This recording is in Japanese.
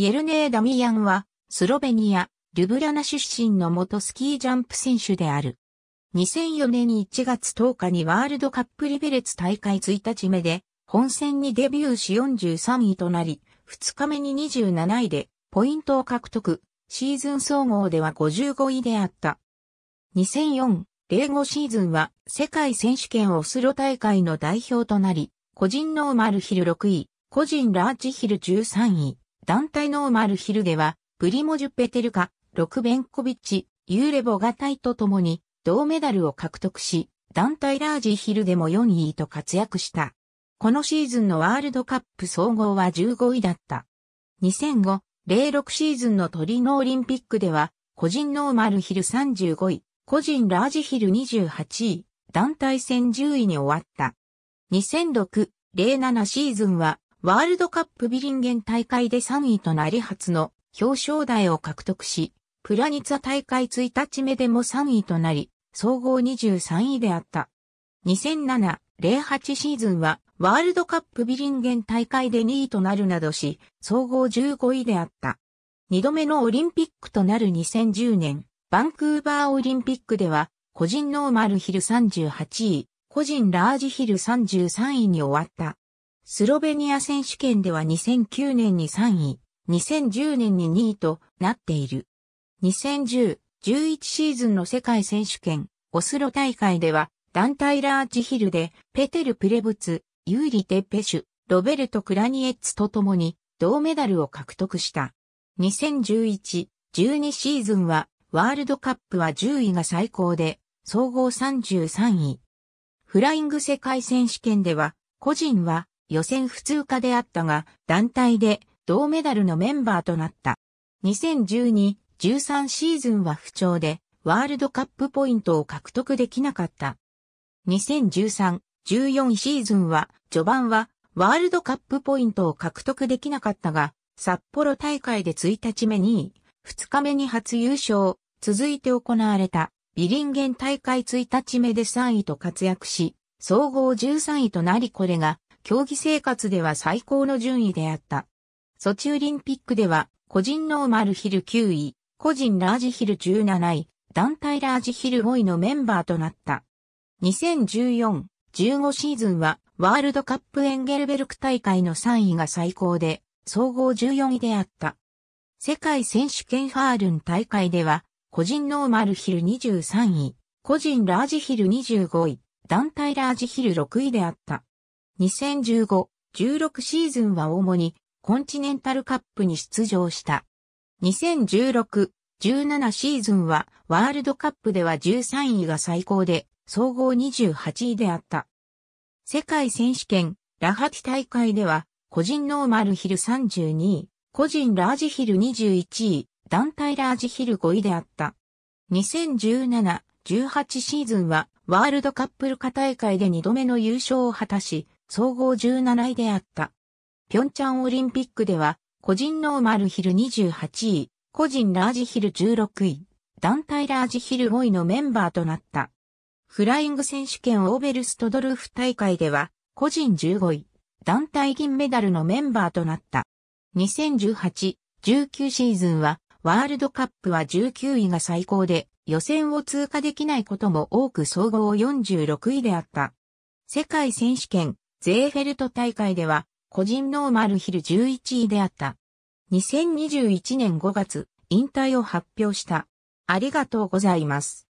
イェルネー・ダミアンは、スロベニア、リュブラナ出身の元スキージャンプ選手である。2004年1月10日にワールドカップリベレツ大会1日目で、本戦にデビューし43位となり、2日目に27位で、ポイントを獲得、シーズン総合では55位であった。2004-05シーズンは世界選手権オスロ大会の代表となり、個人ノーマルヒル6位、個人ラーチヒル13位、団体ノーマルヒルでは、プリモジュ・ペテルカ、ロク・ベンコビッチ、ユーレ・ボガタイと共に銅メダルを獲得し、団体ラージヒルでも4位と活躍した。このシーズンのワールドカップ総合は15位だった。2005、06シーズンのトリノオリンピックでは、個人ノーマルヒル35位、個人ラージヒル28位、団体戦10位に終わった。2006、07シーズンはワールドカップビリンゲン大会で3位となり初の表彰台を獲得し、プラニツァ大会1日目でも3位となり、総合23位であった。2007-08シーズンはワールドカップビリンゲン大会で2位となるなどし、総合15位であった。2度目のオリンピックとなる2010年、バンクーバーオリンピックでは、個人ノーマルヒル38位、個人ラージヒル33位に終わった。スロベニア選手権では2009年に3位、2010年に2位となっている。2010、11シーズンの世界選手権、オスロ大会では、団体ラージヒルで、ペテル・プレブツ、ユーリ・テッペシュ、ロベルト・クラニエッツと共に、銅メダルを獲得した。2011、12シーズンは、ワールドカップは10位が最高で、総合33位。フライング世界選手権では、個人は予選普通科であったが、団体で銅メダルのメンバーとなった。2012-13シーズンは不調で、ワールドカップポイントを獲得できなかった。2013-14シーズンは、序盤はワールドカップポイントを獲得できなかったが、札幌大会で1日目2位、2日目に初優勝、続いて行われたビリンゲン大会1日目で3位と活躍し、総合13位となりこれが競技生活では最高の順位であった。ソチオリンピックでは、個人ノーマルヒル9位、個人ラージヒル17位、団体ラージヒル5位のメンバーとなった。2014-15シーズンは、ワールドカップエンゲルベルク大会の3位が最高で、総合14位であった。世界選手権ハールン大会では、個人ノーマルヒル23位、個人ラージヒル25位、団体ラージヒル6位であった。2015-16シーズンは主にコンチネンタルカップに出場した。2016-17シーズンはワールドカップでは13位が最高で総合28位であった。世界選手権ラハティ大会では個人ノーマルヒル32位、個人ラージヒル21位、団体ラージヒル5位であった。2017-18シーズンはワールドカップルカ大会で2度目の優勝を果たし、総合17位であった。ピョンチャンオリンピックでは、個人ノーマルヒル28位、個人ラージヒル16位、団体ラージヒル5位のメンバーとなった。フライング選手権オーベルストドルフ大会では、個人15位、団体銀メダルのメンバーとなった。2018、19シーズンは、ワールドカップは19位が最高で、予選を通過できないことも多く総合46位であった。世界選手権、ゼーフェルト大会では、個人ノーマルヒル11位であった。2021年5月、引退を発表した。ありがとうございます。